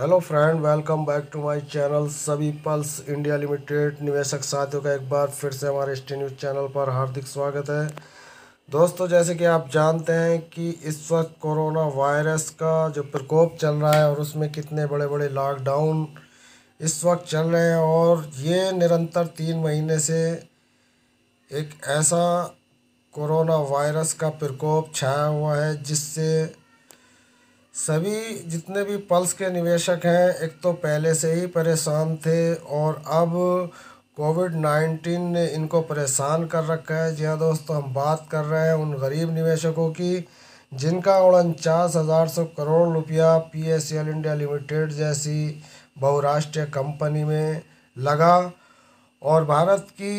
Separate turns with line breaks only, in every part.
hello friend welcome back to my channel सभी Pearls India limited निवेशक साथियों का एक बार फिर से हमारे एस न्यूज़ चैनल पर हार्दिक स्वागत है दोस्तों जैसे कि आप जानते हैं कि इस वक्त कोरोना वायरस का जो प्रकोप चल रहा है और उसमें कितने बड़े बड़े लॉकडाउन इस वक्त चल रहे हैं और ये निरंतर तीन महीने से एक ऐसा कोरोना वायरस का प्रकोप छाया हुआ है जिससे सभी जितने भी पल्स के निवेशक हैं एक तो पहले से ही परेशान थे और अब कोविड नाइन्टीन ने इनको परेशान कर रखा है जी हाँ दोस्तों हम बात कर रहे हैं उन गरीब निवेशकों की जिनका उनचास हज़ार सौ करोड़ रुपया P S L India limited जैसी बहुराष्ट्रीय कंपनी में लगा और भारत की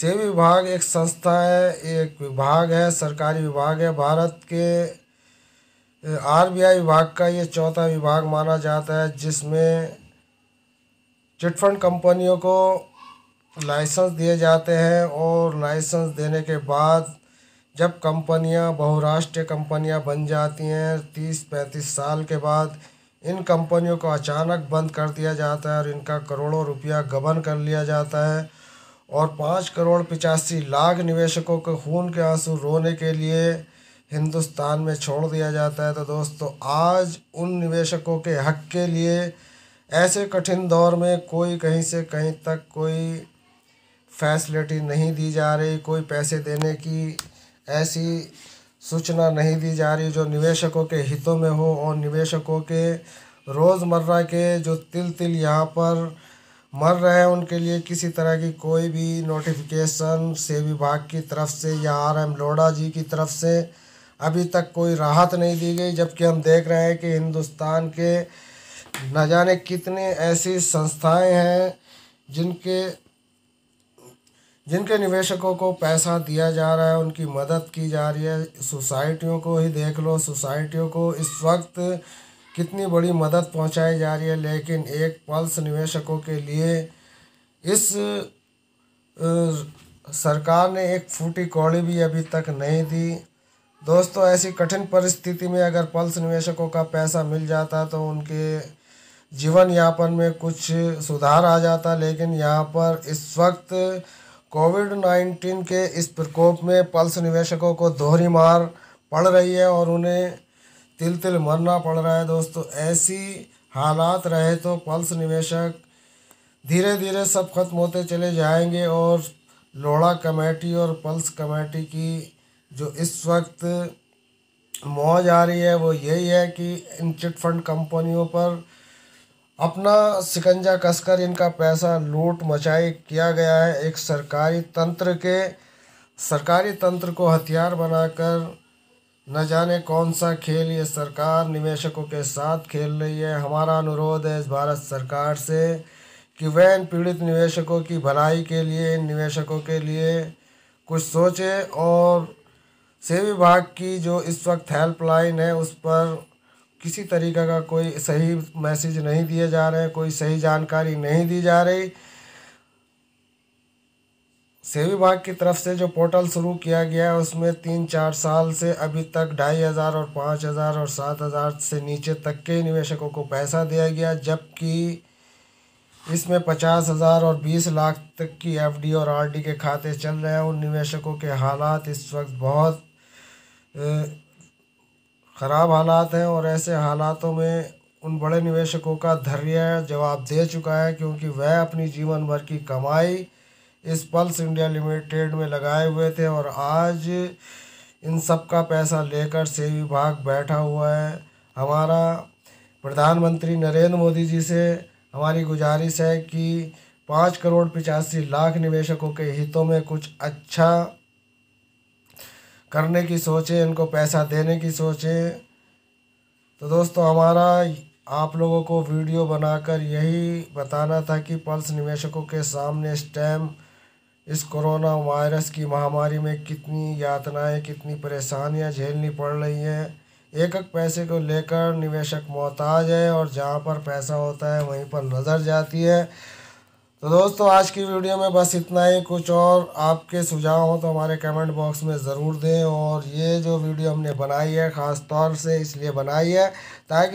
सेवी विभाग एक संस्था है एक विभाग है सरकारी विभाग है भारत के आरबीआई विभाग का ये चौथा विभाग माना जाता है जिसमें चिटफंड कंपनियों को लाइसेंस दिए जाते हैं और लाइसेंस देने के बाद जब कंपनियां बहुराष्ट्रीय कंपनियां बन जाती हैं तीस पैंतीस साल के बाद इन कंपनियों को अचानक बंद कर दिया जाता है और इनका करोड़ों रुपया गबन कर लिया जाता है और पाँच करोड़ पचासी लाख निवेशकों के खून के आंसू रोने के लिए हिंदुस्तान में छोड़ दिया जाता है तो दोस्तों आज उन निवेशकों के हक के लिए ऐसे कठिन दौर में कोई कहीं से कहीं तक कोई फैसिलिटी नहीं दी जा रही कोई पैसे देने की ऐसी सूचना नहीं दी जा रही जो निवेशकों के हितों में हो और निवेशकों के रोज़मर्रा के जो तिल तिल यहाँ पर मर रहे हैं उनके लिए किसी तरह की कोई भी नोटिफिकेशन से विभाग की तरफ से या आर एम लोढ़ा जी की तरफ से अभी तक कोई राहत नहीं दी गई जबकि हम देख रहे हैं कि हिंदुस्तान के न जाने कितने ऐसी संस्थाएं हैं जिनके जिनके निवेशकों को पैसा दिया जा रहा है उनकी मदद की जा रही है सोसाइटियों को ही देख लो सोसाइटियों को इस वक्त कितनी बड़ी मदद पहुंचाई जा रही है लेकिन एक पल्स निवेशकों के लिए इस सरकार ने एक फूटी कौड़ी भी अभी तक नहीं दी दोस्तों ऐसी कठिन परिस्थिति में अगर पल्स निवेशकों का पैसा मिल जाता तो उनके जीवन यापन में कुछ सुधार आ जाता लेकिन यहाँ पर इस वक्त कोविड नाइन्टीन के इस प्रकोप में पल्स निवेशकों को दोहरी मार पड़ रही है और उन्हें तिल तिल मरना पड़ रहा है दोस्तों ऐसी हालात रहे तो पल्स निवेशक धीरे धीरे सब खत्म होते चले जाएंगे और लोड़ा कमेटी और पल्स कमेटी की जो इस वक्त मौज आ रही है वो यही है कि इन चिट फंड कंपनियों पर अपना सिकंजा कसकर इनका पैसा लूट मचाई किया गया है एक सरकारी तंत्र के सरकारी तंत्र को हथियार बनाकर न जाने कौन सा खेल ये सरकार निवेशकों के साथ खेल रही है हमारा अनुरोध है इस भारत सरकार से कि वह इन पीड़ित निवेशकों की भलाई के लिए इन निवेशकों के लिए कुछ सोचे और सेवा विभाग की जो इस वक्त हेल्पलाइन है उस पर किसी तरीके का कोई सही मैसेज नहीं दिए जा रहे कोई सही जानकारी नहीं दी जा रही सेवा विभाग की तरफ से जो पोर्टल शुरू किया गया है उसमें तीन चार साल से अभी तक ढाई हज़ार और पाँच हज़ार और सात हज़ार से नीचे तक के निवेशकों को पैसा दिया गया जबकि इसमें पचास हज़ार और बीस लाख तक की एफडी और आरडी के खाते चल रहे हैं उन निवेशकों के हालात इस वक्त बहुत ख़राब हालात हैं और ऐसे हालातों में उन बड़े निवेशकों का धैर्य जवाब दे चुका है क्योंकि वह अपनी जीवन भर की कमाई इस पल्स इंडिया लिमिटेड में लगाए हुए थे और आज इन सब का पैसा लेकर से विभाग बैठा हुआ है हमारा प्रधानमंत्री नरेंद्र मोदी जी से हमारी गुजारिश है कि पाँच करोड़ पचासी लाख निवेशकों के हितों में कुछ अच्छा करने की सोचें इनको पैसा देने की सोचें तो दोस्तों हमारा आप लोगों को वीडियो बनाकर यही बताना था कि पल्स निवेशकों के सामने स्टैम इस कोरोना वायरस की महामारी में कितनी यातनाएं कितनी परेशानियां झेलनी पड़ रही हैं एक एक पैसे को लेकर निवेशक मोहताज है और जहां पर पैसा होता है वहीं पर नज़र जाती है तो दोस्तों आज की वीडियो में बस इतना ही कुछ और आपके सुझाव हो तो हमारे कमेंट बॉक्स में ज़रूर दें और ये जो वीडियो हमने बनाई है ख़ास तौर से इसलिए बनाई है ताकि